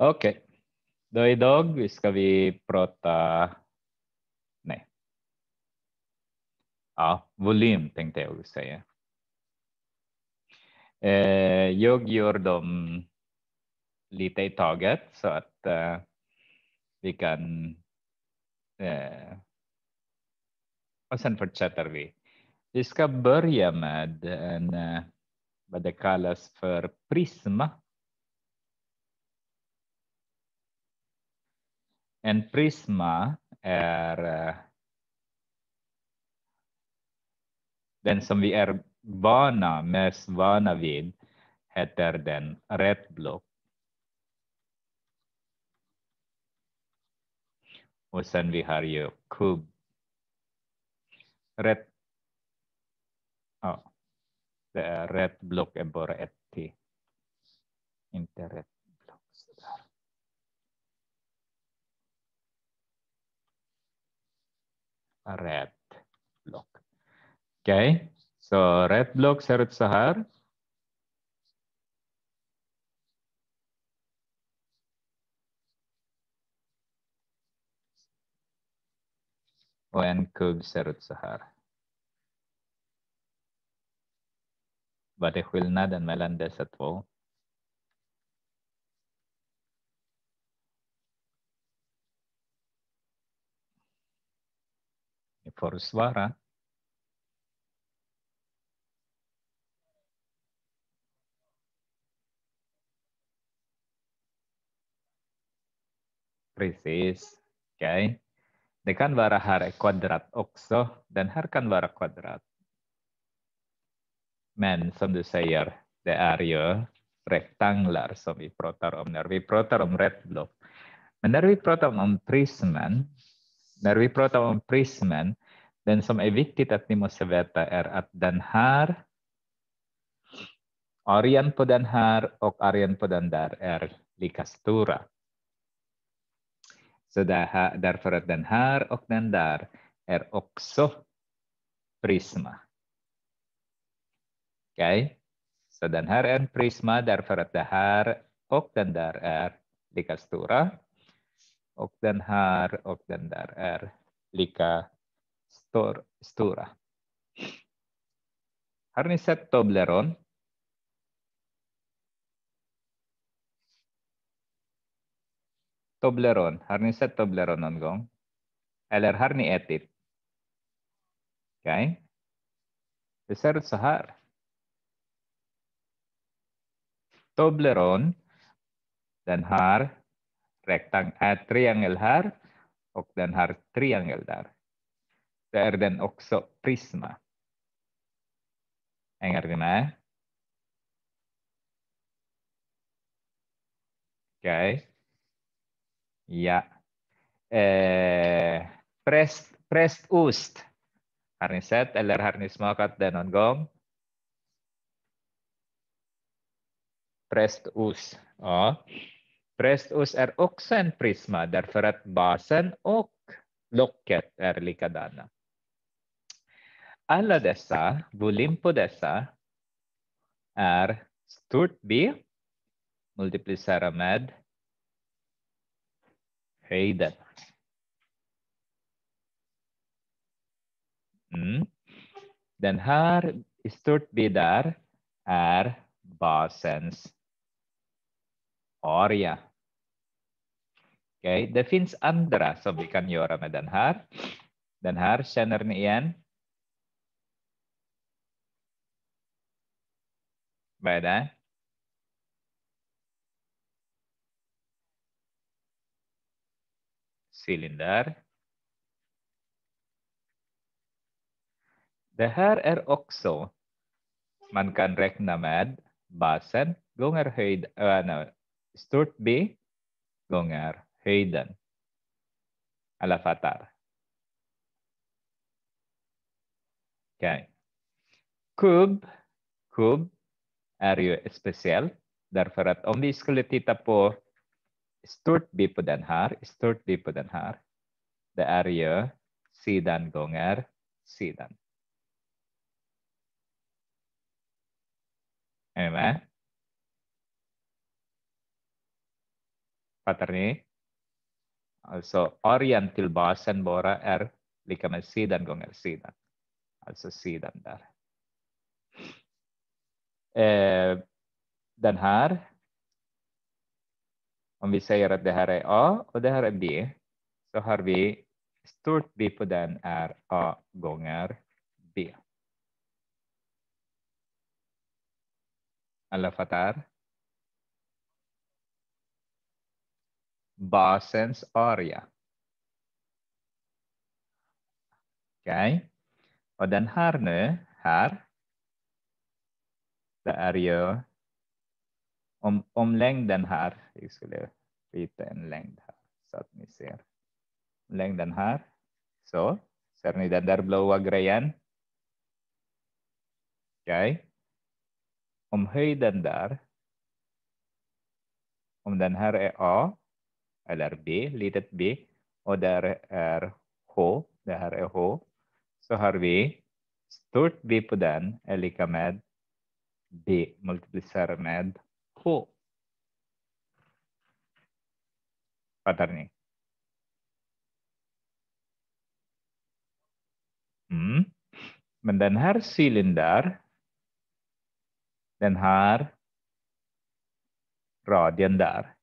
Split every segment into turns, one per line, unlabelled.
Okej, okay. då idag ska vi prata, nej, ja, volym tänkte jag säga. Eh, jag gör dem lite i taget så att eh, vi kan, eh, och sen fortsätter vi. Vi ska börja med en, eh, vad det kallas för prisma En prisma är eh, den som vi är vana, mest vana vid, heter den rätt block. Och sen vi har ju kub. Rätt. Ja, det är rätt block är bara ett T. inte rätt red block. Okej, okay. så red block ser ut så här. Och en kub ser ut så här. Vad är skillnaden mellan dessa två? får du svara. Precis. Okej. Okay. Det kan vara här kvadrat också. Den här kan vara kvadrat. Men som du säger, det är ju rektanglar som vi pratar om när vi pratar om rätt block. Men när vi pratar om prismen när vi pratar om prismen, den som är viktigt att ni måste veta är att den här, argen på den här och argen på den där är lika stora. Så här, därför att den här och den där är också prisma. okay? så den här är en prisma därför att det här och den där är lika stora. och den här och den där är lika stor, stora. Har ni sett Tobleron? Tobleron, har ni sett Tobleron någon gång? Eller har ni ätit? Okej. Okay. Det ser ut så här. Toblerone, den här rectang a triangel har och den har triangel där. Då är den också prisma. Hänger ni med? Okej. Okay. Ja. Eh, präst, prästost. Har ni sett eller har ni smakat gong någon gång? Prästost. Ja. Prestus är också en prisma därför att basen och locket är likadana. Alla dessa, volym på dessa, är stort B multiplicera med höjden. Mm. Den här i stort B där är basens area okay. det finns andra som vi kan göra med den här. Den här känner ni igen. Vad är det? Cylinder. Det här är också man kan räkna med basen gånger höjd, äh, stort B gånger Hayden, Alafatar, avatar Okay. Kub, kub är speciell därför att om vi skulle titta på stort vi på den stort vi på den här, det sidan Gonger, sidan. Är ni ni? Alltså argen till basen bara är lika med sidan gånger sidan. Alltså sidan där. Eh, den här. Om vi säger att det här är A och det här är B så har vi stort B på den är A gånger B. Alla fattar? basens area. Okej, okay. och den här nu här. Det är ju om, om längden här. Jag skulle byta en längd här så att ni ser längden här. Så ser ni den där blåa grejen? Okej. Okay. Om höjden där. Om den här är A eller B, litet b, och där är H, det här är H, så har vi stort B på den är lika med B multiplicerat med H. Fattar ni? Mm. Men den här cylindern, den här radien där,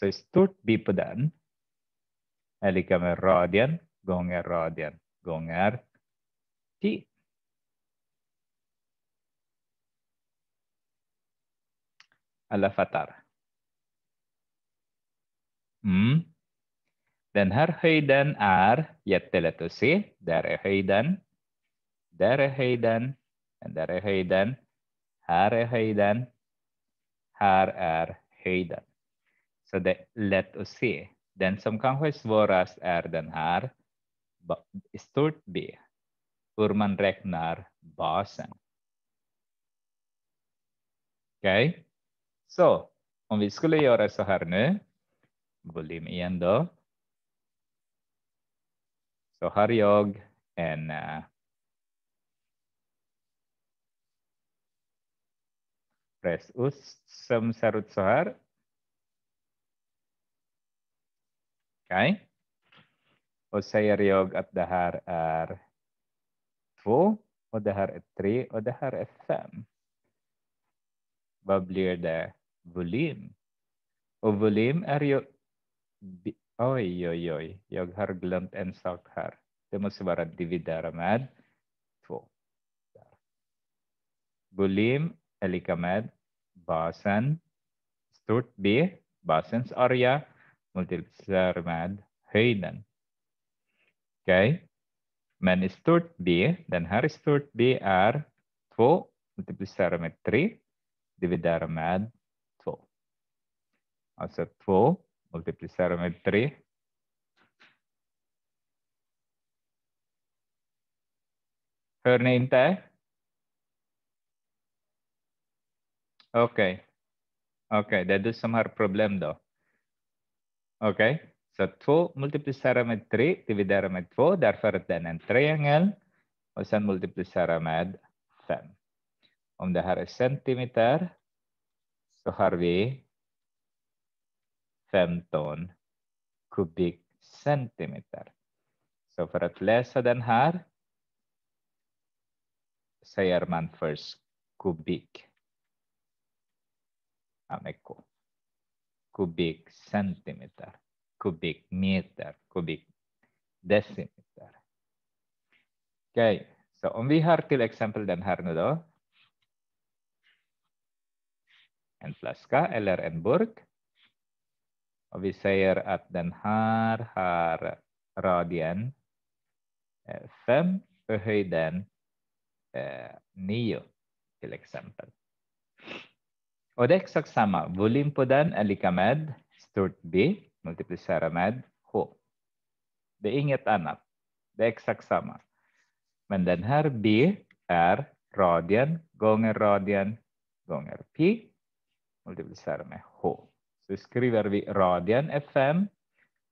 så i stort blir på den är lika med radien gånger radien gånger 10. Alla fattar? Mm. Den här höjden är jättelätt att se. Där är höjden. Där är höjden. Där är höjden. Här är höjden. Här är höjden. Så det är lätt att se. Den som kanske är svårast är den här, stort B, hur man räknar basen. Okej, okay. så om vi skulle göra så här nu, volym igen då. Så har jag en eh, pressost som ser ut så här Okay. Och säger jag att det här är 2 och det här är 3 och det här är 5. Vad blir det? Volym. Och volym är ju... Oj, oj, oj. Jag har glömt en sak här. Det måste vara dividera med 2. Volym är lika med basen, stort B, basens area multiplicerar med höjden. okay. men i stort B, den här i stort B är 2 multiplicerar med 3 dividerar med 2. Alltså 2 multiplicerar med 3 Hör ni inte? Okej. Okay. Okej, okay, det är du som har problem då. Okej, okay. så 2 multiplicerar med 3 dividerar med 2 därför att den är en triangel och sen multiplicerar med 5. Om det här är centimeter så har vi 15 kubikcentimeter. Så för att läsa den här säger man först kubik. med Ameko kubikcentimeter, kubikmeter, kubikdecimeter. Okej, okay. så om vi har till exempel den här nu då. En flaska eller en burk. Och vi säger att den här har radien 5 eh, och höjden 9 eh, till exempel. Och det är exakt samma. Volym på den är lika med stort B multiplicerat med H. Det är inget annat. Det är exakt samma. Men den här B är radien gånger radien gånger pi multiplicerat med H. Så skriver vi radien är 5,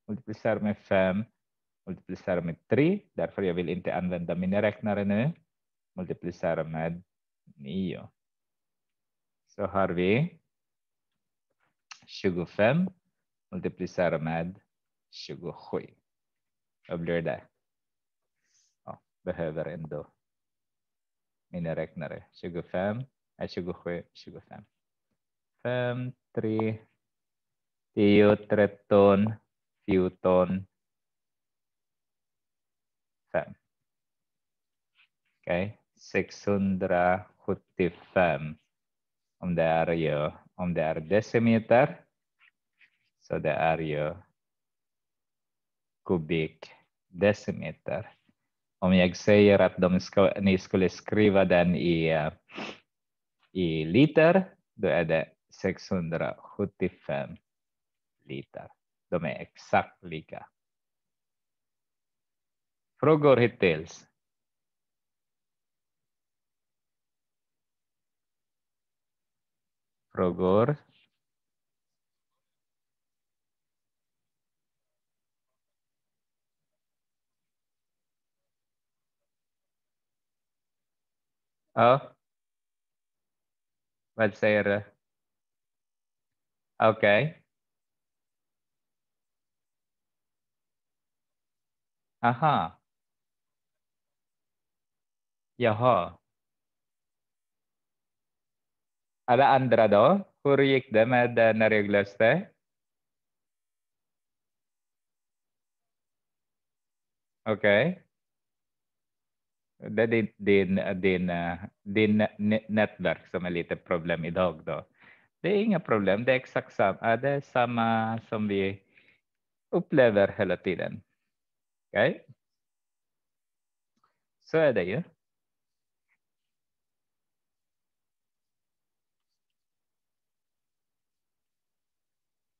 multiplicerat med 5, multiplicerat med 3, därför jag vill inte använda min räknare nu, multiplicerat med 9 så har vi 25 multiplicerat med 27. Vad blir det? Ja, behöver ändå mina räknare. 25, äh, 27, 25. 5, 3, 10, 13, 14, 5. Okej, okay. 675 om det är ju, om det är decimeter så det är ju kubik decimeter. Om jag säger att de ska, ni skulle skriva den i, i liter, då är det 675 liter. De är exakt lika. Frågor hittills? Rogor. Bogor, ở Madeira. Ok. Aha. Johor. Alla andra då? Hur gick det med den regløse? OK. Det är din, din, din, eh, din nettverk som är lite problem idag då. Det är inga problem, det är exakt samma, eh, det är samma som vi upplever hela tiden. Okej? Okay? Så är det ju.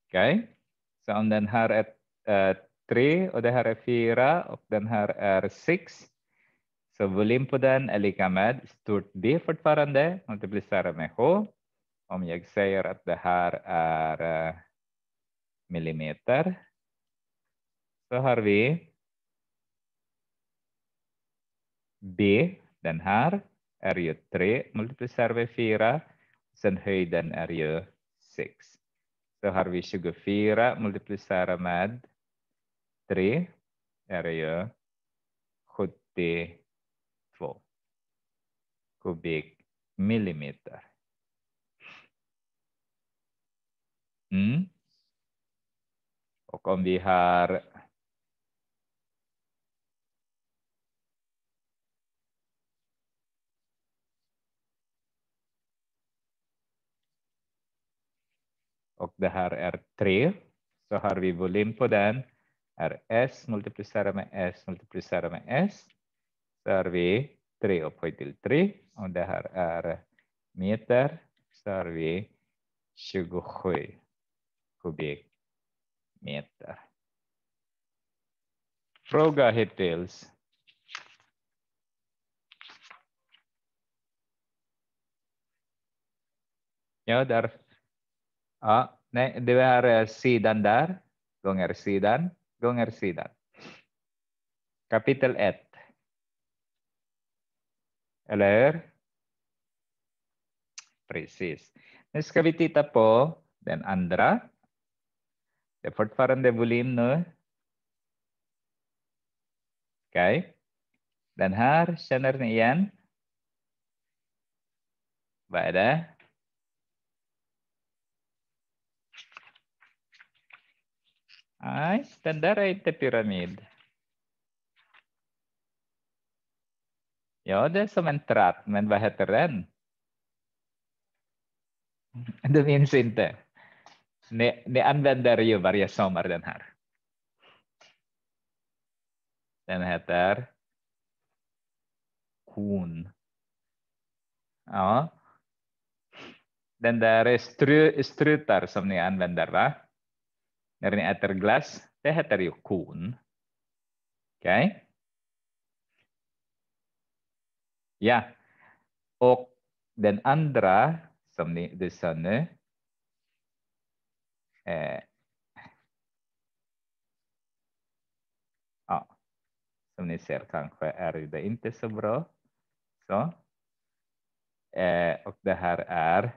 Okej, okay. så om den här är 3 eh, tre och det här är 4 och den här är 6, Så volym på den är lika med stort B fortfarande, multiplicerar med H. Om jag säger att det här är äh, millimeter så har vi B, den här, är ju 3 multiplicerar med 4. Sen höjden är ju 6. Så har vi 24 multiplicerat med 3 är e ju 72 kubikmillimeter. Mm. Och om vi har och det här är 3. Så har vi volym på den är S multiplicerat med S multiplicerat med S. Så har vi 3 upphöjt till 3 och det här är meter. Så har vi 27 kubikmeter. Fråga hittills. Ja, där Ja, nej, det är eh, sidan där, gånger sidan, gånger sidan. Kapitel 1. Eller hur? Precis. Nu ska vi titta på den andra. Det är fortfarande volym nu. Okay. Den här känner ni igen. Vad är det? Nej, den där är inte pyramid. Ja, det är som en tratt, men vad heter den? Du minns inte? Ni, ni använder ju varje sommar den här. Den heter kon. Ja. Den där är stru, strutar som ni använder, va? när ni äter glass, det heter ju kon. Okay? Ja, och den andra som ni, du sa nu. Eh, ja, som ni ser kanske är det inte så bra. Så. Eh, och det här är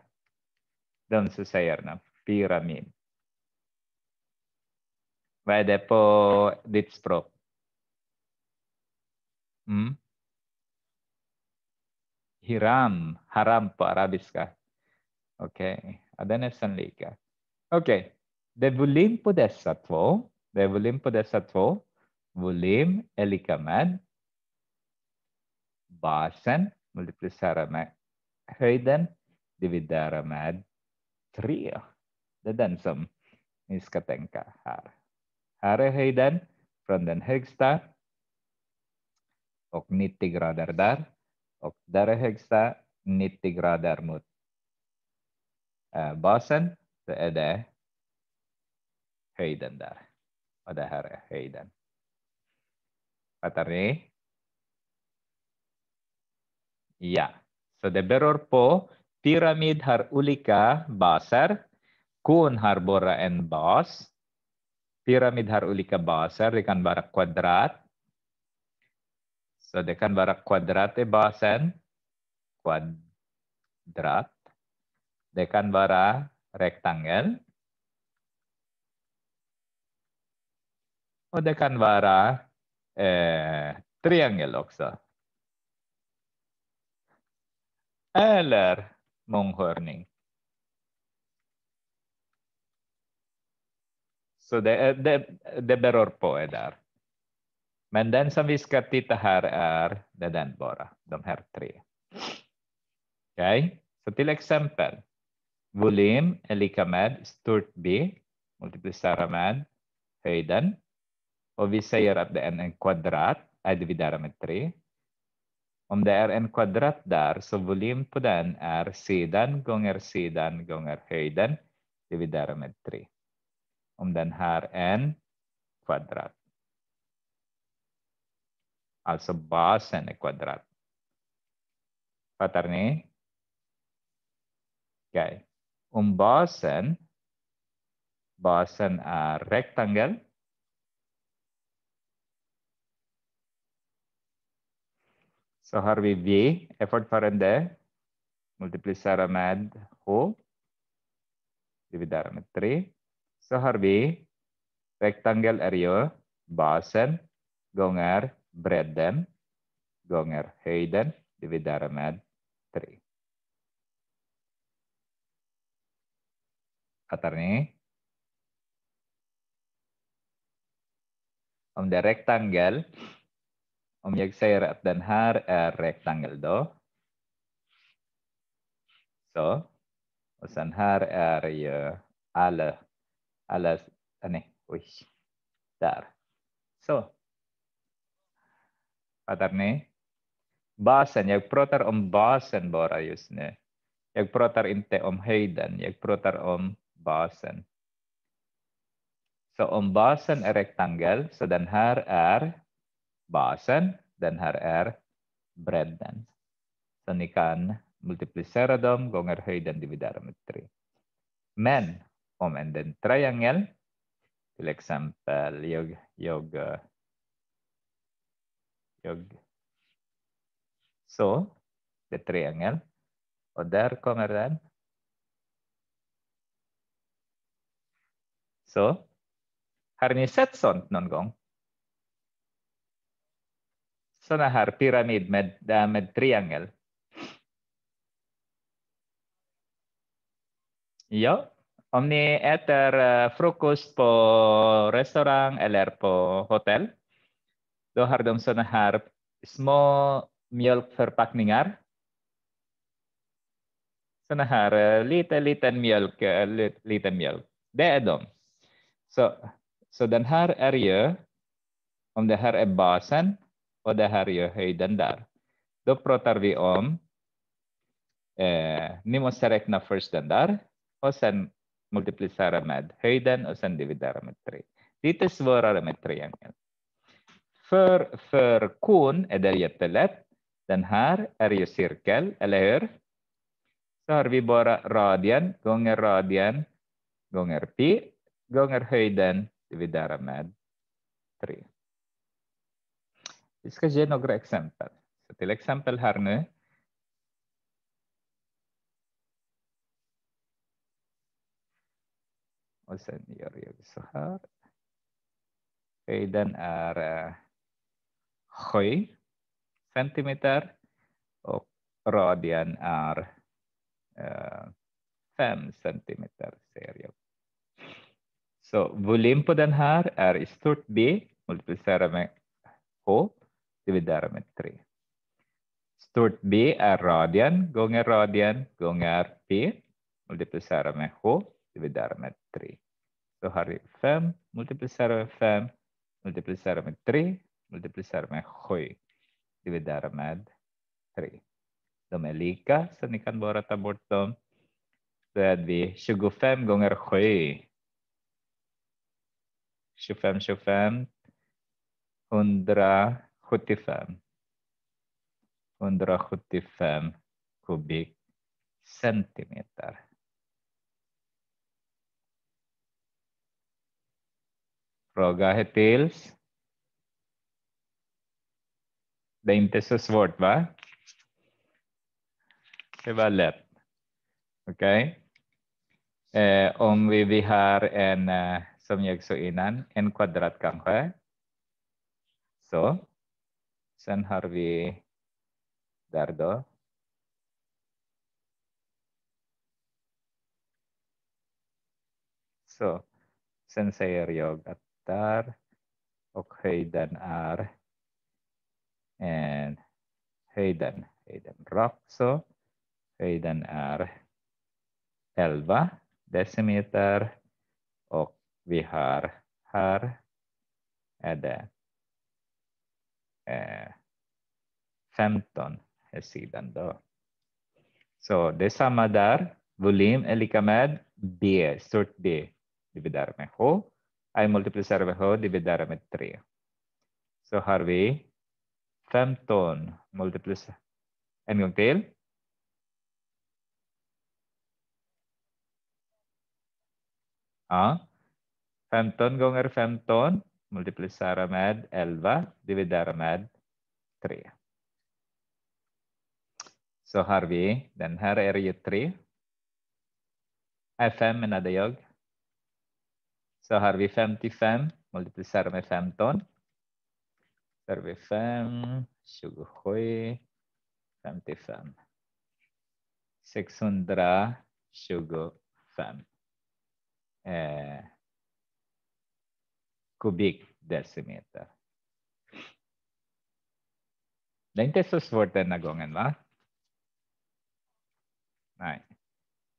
de som säger pyramid. Vad är det på ditt språk? Mm. Hiram, haram på arabiska. Okej, okay. ja, det är nästan lika. Okej, okay. det är volym på dessa två. Det är volym på dessa två. Volym är lika med basen, multiplicera med höjden, dividera med 3. Det är den som ni ska tänka här. Herre höjden från den högsta och 90 grader där och där är högsta 90 grader mot eh, basen. Så är det höjden där och det här är höjden. Fattar ni? Ja, så det beror på. Pyramid har olika baser. Kon har bara en bas. Piramid ke baser dengan barak kuadrat. So dengan barak kuadrat e basen kuadrat. Dengan bara rektangel. o det barak kan eh, triangel oksa. Eller munghörning. Så det, det, det beror på er där. Men den som vi ska titta här är, det är den bara, de här tre. okay? så till exempel volym är lika med stort B multiplicerat med höjden och vi säger att det är en kvadrat, är dividera med 3. Om det är en kvadrat där så volym på den är sidan gånger sidan gånger höjden dividerat med 3. Om dan n kuadrat. Also N kuadrat. Fattar ni? Okay. Um Bas N a rectangle. So har vi V er fortfarande Multiplisara med H. Dividara med 3. Saharvi, rectangle area, basen, gonger, bredden, gonger höjden, dividera med 3. Atar nih. Om de rectangle, om jag säger att den här är er, rectangel då. Så. Och sen här är er, ju ya, alla eller nej, oj, där. Så. Fattar ni? Basen, jag pratar om basen bara just nu. Jag pratar inte om höjden, jag pratar om basen. Så om basen är rektangel, så den här är basen, den här är bredden. Så ni kan multiplicera dem gånger höjden dividerat med 3. Men om en triangel, till exempel jag, jag, jag så, det är triangel och där kommer den. Så, har ni sett sånt någon gång? Sådana här pyramid med, med triangel. Ja, om ni äter eh, frukost på restaurang eller på hotell, då har de sådana här små mjölkförpackningar. Sådana här eh, lite, liten mjölk, eh, liten mjölk. Det är de. Så, så den här är ju, om det här är basen och det här är höjden där. Då pratar vi om, eh, ni måste räkna först den där och sen multiplicera med höjden och sen dividera med 3. Lite svårare med triangel. För, för kon är det jättelätt. Den här är ju cirkel, eller hur? Så har vi bara radien gånger radien gånger pi gånger höjden dividera med 3. Vi ska ge några exempel. Så till exempel här nu Och sen gör jag så här. Höjden är eh, 7 centimeter och radien är eh, 5 centimeter ser jag. Så volym på den här är i stort B multiplicerat med H dividerat med 3. Stort B är radien gånger radien gånger P multiplicerat med H dividera med 3. Då har vi 5, multiplicerar med 5, multiplicerar med 3, multiplicerar med 7, dividera med 3. De är lika, så ni kan bara ta bort dem. Då är vi 25 gånger 7. 25, 25, 175. 175 kubikcentimeter. Fråga hittills. Det är inte så svårt, va? Det var lätt. Okej. Okay. Eh, om vi, vi har en, eh, som jag sa innan, en kvadrat kanske. Så. Sen har vi där då. Så. Sen säger jag att meter och höjden är en höjden, höjden rakt så. Höjden är 11 decimeter och vi har här är det eh, 15 är sidan då. Så det är samma där. Volym är lika med B, stort D dividerat med H. I multiply với hờ dividare med 3. Så har vi 15 multiplicerat. En gång till. Ah, femton 15 gånger 15 multiplicera med elva dividera med 3. So har vi, den här ju 3. f menade Så har vi 55 multiplicerat med 15. Så har vi 5, 27, 55. 625 eh, kubikdecimeter. Det är inte så svårt denna gången, va? Nej.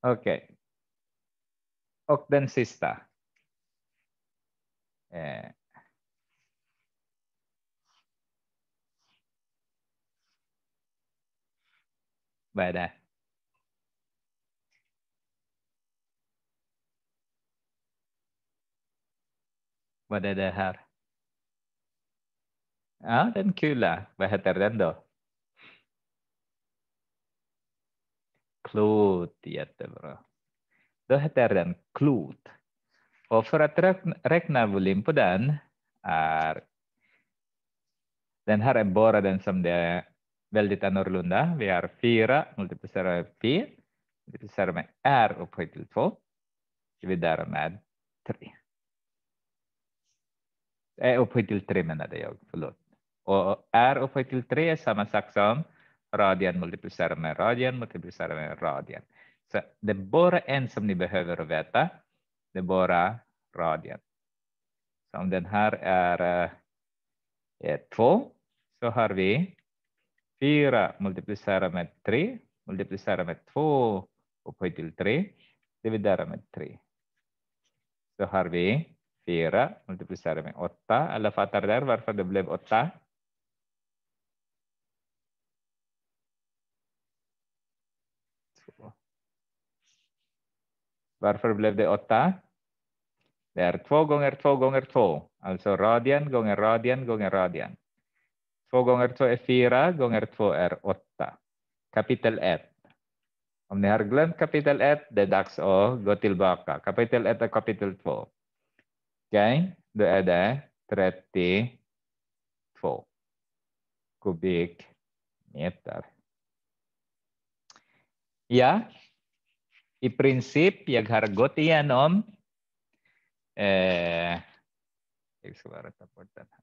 Okej. Okay. Och den sista. Eh. Vad är det? Vad är det här? Ja, den kula. Vad heter den då? Klot, jättebra. Då heter den klot. Och för att räkna, räkna volym på den är den här är bara den som det är väldigt annorlunda. Vi har 4 multiplicerat med P, multiplicerat med R upphöjt till 2, vidare med 3. Äh, upphöjt till 3 menade jag, förlåt. Och R upphöjt till 3 är samma sak som radien multiplicerat med radien multiplicerat med radien. Så det är bara en som ni behöver veta det bara radien. Så om den här är eh, 2 så har vi 4 multiplicerat med 3 multiplicerat med 2 upphöjt till 3 dividerat med 3. Så har vi 4 multiplicerat med 8. Alla fattar där varför det blev 8? Varför blev det åtta? Det är två gånger två gånger två, alltså radien gånger radien gånger radien. Två gånger två är fyra, gånger två är åtta. Kapitel ett. Om ni har glömt kapitel ett, det är dags att gå tillbaka. Kapitel ett och kapitel två. Okej, okay? då är det 32 kubikmeter. Ja, i-prinsip jag har gått Eh, jag ska ta